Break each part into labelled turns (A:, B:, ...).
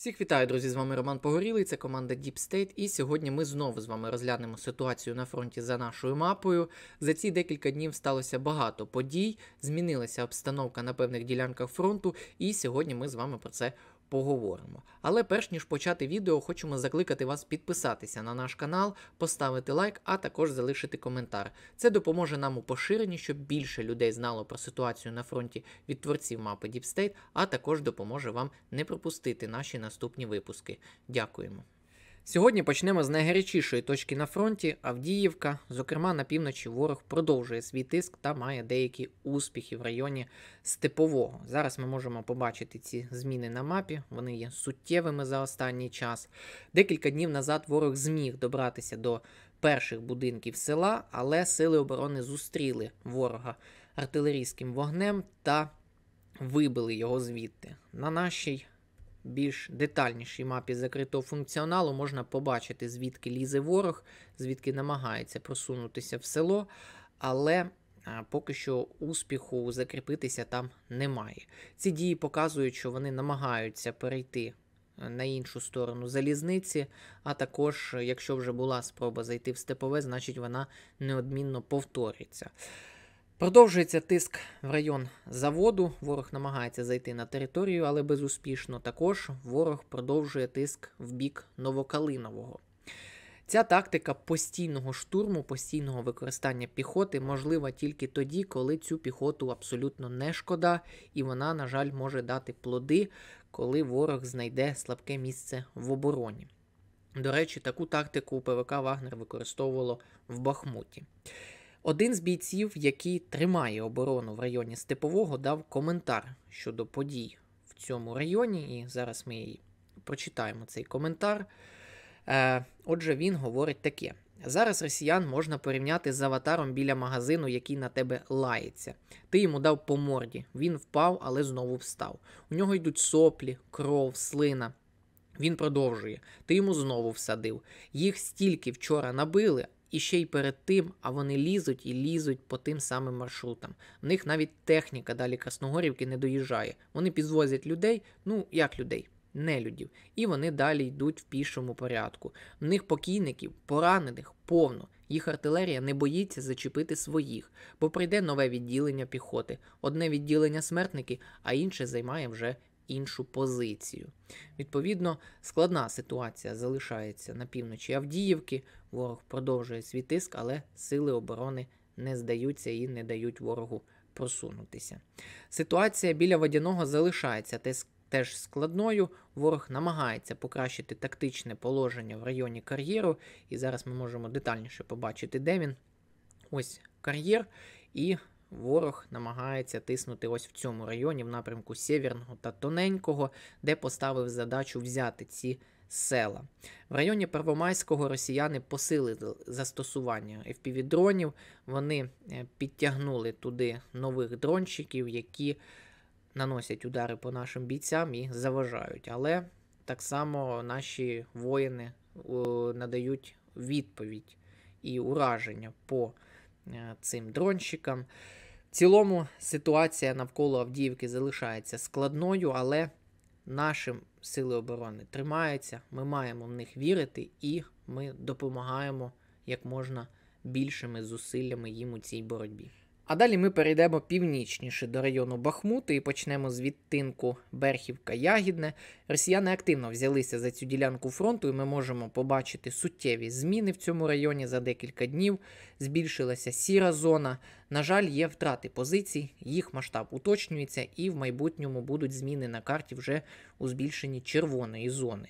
A: Всіх вітаю, друзі! З вами Роман Погорілий, це команда Deep State, і сьогодні ми знову з вами розглянемо ситуацію на фронті за нашою мапою. За ці декілька днів сталося багато подій, змінилася обстановка на певних ділянках фронту, і сьогодні ми з вами про це поговоримо. Але перш ніж почати відео, хочемо закликати вас підписатися на наш канал, поставити лайк, а також залишити коментар. Це допоможе нам у поширенні, щоб більше людей знало про ситуацію на фронті від творців мапи Deep State, а також допоможе вам не пропустити наші наступні випуски. Дякуємо. Сьогодні почнемо з найгарячішої точки на фронті Авдіївка. Зокрема, на півночі ворог продовжує свій тиск та має деякі успіхи в районі Степового. Зараз ми можемо побачити ці зміни на мапі, вони є суттєвими за останній час. Декілька днів назад ворог зміг добратися до перших будинків села, але сили оборони зустріли ворога артилерійським вогнем та вибили його звідти. На нашій більш детальнішій мапі закритого функціоналу можна побачити, звідки лізе ворог, звідки намагається просунутися в село, але е, поки що успіху закріпитися там немає. Ці дії показують, що вони намагаються перейти. Е, на іншу сторону залізниці, а також, якщо вже була спроба зайти в степове, значить вона неодмінно повториться. Продовжується тиск в район заводу. Ворог намагається зайти на територію, але безуспішно. Також ворог продовжує тиск в бік Новокалинового. Ця тактика постійного штурму, постійного використання піхоти можлива тільки тоді, коли цю піхоту абсолютно не шкода, і вона, на жаль, може дати плоди, коли ворог знайде слабке місце в обороні. До речі, таку тактику ПВК Вагнер використовувало в Бахмуті. Один з бійців, який тримає оборону в районі Степового, дав коментар щодо подій в цьому районі, і зараз ми її прочитаємо цей коментар. Е, отже, він говорить таке: зараз росіян можна порівняти з аватаром біля магазину, який на тебе лається. Ти йому дав по морді. Він впав, але знову встав. У нього йдуть соплі, кров, слина. Він продовжує. Ти йому знову всадив. Їх стільки вчора набили, і ще й перед тим, а вони лізуть і лізуть по тим самим маршрутам. В них навіть техніка далі Красногорівки не доїжджає. Вони підвозять людей, ну як людей, нелюдів. І вони далі йдуть в пішому порядку. В них покійників, поранених повно. Їх артилерія не боїться зачепити своїх, бо прийде нове відділення піхоти. Одне відділення смертники, а інше займає вже іншу позицію. Відповідно, складна ситуація залишається на півночі Авдіївки. Ворог продовжує свій тиск, але сили оборони не здаються і не дають ворогу просунутися. Ситуація біля водяного залишається теж складною. Ворог намагається покращити тактичне положення в районі кар'єру, і зараз ми можемо детальніше побачити, де він. Ось кар'єр, і ворог намагається тиснути ось в цьому районі, в напрямку Сєвєрного та Тоненького, де поставив задачу взяти ці села. В районі Первомайського росіяни посилили застосування FPV-дронів, вони е, підтягнули туди нових дронщиків, які наносять удари по нашим бійцям і заважають. Але так само наші воїни надають відповідь і ураження по е, цим дронщикам цілому ситуація навколо Авдіївки залишається складною, але нашим сили оборони тримаються, ми маємо в них вірити і ми допомагаємо як можна більшими зусиллями їм у цій боротьбі. А далі ми перейдемо північніше до району Бахмуту і почнемо з відтинку Берхівка-Ягідне. Росіяни активно взялися за цю ділянку фронту, і ми можемо побачити суттєві зміни в цьому районі за декілька днів. Збільшилася сіра зона. На жаль, є втрати позицій, їх масштаб уточнюється, і в майбутньому будуть зміни на карті вже у збільшенні червоної зони.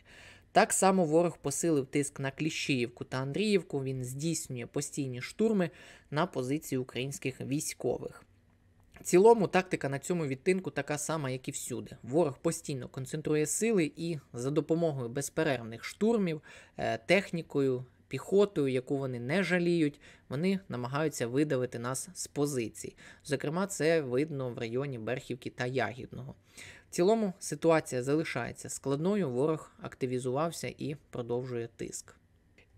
A: Так само ворог посилив тиск на Кліщіївку та Андріївку. Він здійснює постійні штурми на позиції українських військових. В цілому, тактика на цьому відтинку така сама, як і всюди. Ворог постійно концентрує сили і за допомогою безперервних штурмів, е, технікою, піхотою, яку вони не жаліють, вони намагаються видавити нас з позицій. Зокрема, це видно в районі Берхівки та Ягідного цілому ситуація залишається складною, ворог активізувався і продовжує тиск.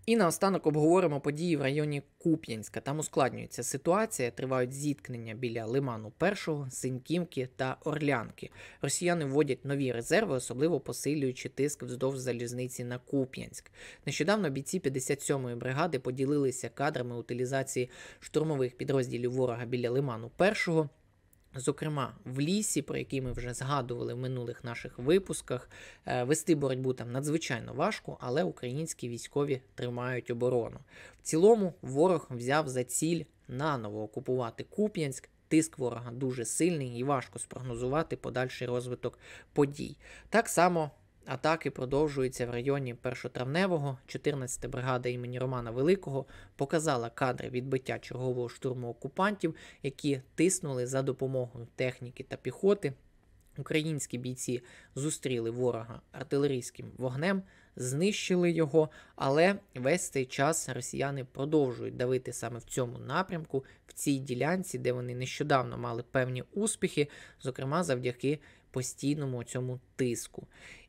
A: І наостанок обговоримо події в районі Куп'янська. Там ускладнюється ситуація, тривають зіткнення біля Лиману Першого, Синьківки та Орлянки. Росіяни вводять нові резерви, особливо посилюючи тиск вздовж залізниці на Куп'янськ. Нещодавно бійці 57-ї бригади поділилися кадрами утилізації штурмових підрозділів ворога біля Лиману Першого. Зокрема, в лісі, про який ми вже згадували в минулих наших випусках, е, вести боротьбу там надзвичайно важко, але українські військові тримають оборону. В цілому ворог взяв за ціль наново окупувати Куп'янськ. Тиск ворога дуже сильний і важко спрогнозувати подальший розвиток подій. Так само Атаки продовжуються в районі першотравневого, 14-та бригада імені Романа Великого показала кадри відбиття чергового штурму окупантів, які тиснули за допомогою техніки та піхоти. Українські бійці зустріли ворога артилерійським вогнем, знищили його, але весь цей час росіяни продовжують давити саме в цьому напрямку, в цій ділянці, де вони нещодавно мали певні успіхи, зокрема завдяки постійному цьому тиску.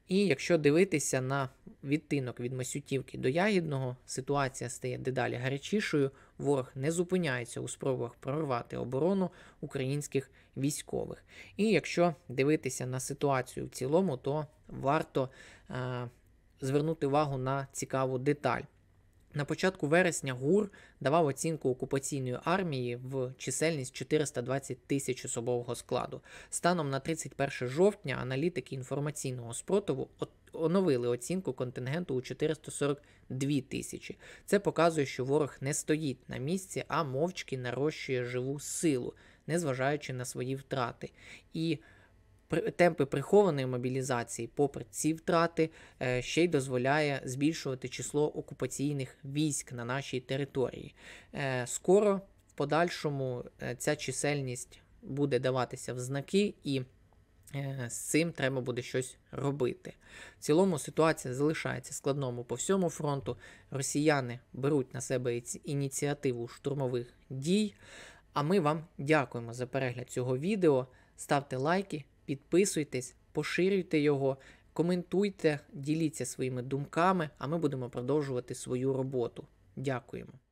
A: І якщо дивитися на відтинок від Масютівки до Ягідного, ситуація стає дедалі гарячішою, ворог не зупиняється у спробах прорвати оборону українських військових. І якщо дивитися на ситуацію в цілому, то варто е звернути увагу на цікаву деталь. На початку вересня ГУР давав оцінку окупаційної армії в чисельність 420 тисяч особового складу. Станом на 31 жовтня аналітики інформаційного спротиву оновили оцінку контингенту у 442 тисячі. Це показує, що ворог не стоїть на місці, а мовчки нарощує живу силу, незважаючи на свої втрати. І темпи прихованої мобілізації, попри ці втрати, е, ще й дозволяє збільшувати число окупаційних військ на нашій території. Е, скоро в подальшому е, ця чисельність буде даватися в знаки і. З цим треба буде щось робити. В цілому ситуація залишається складному по всьому фронту. Росіяни беруть на себе ініціативу штурмових дій. А ми вам дякуємо за перегляд цього відео. Ставте лайки, підписуйтесь, поширюйте його, коментуйте, діліться своїми думками, а ми будемо продовжувати свою роботу. Дякуємо.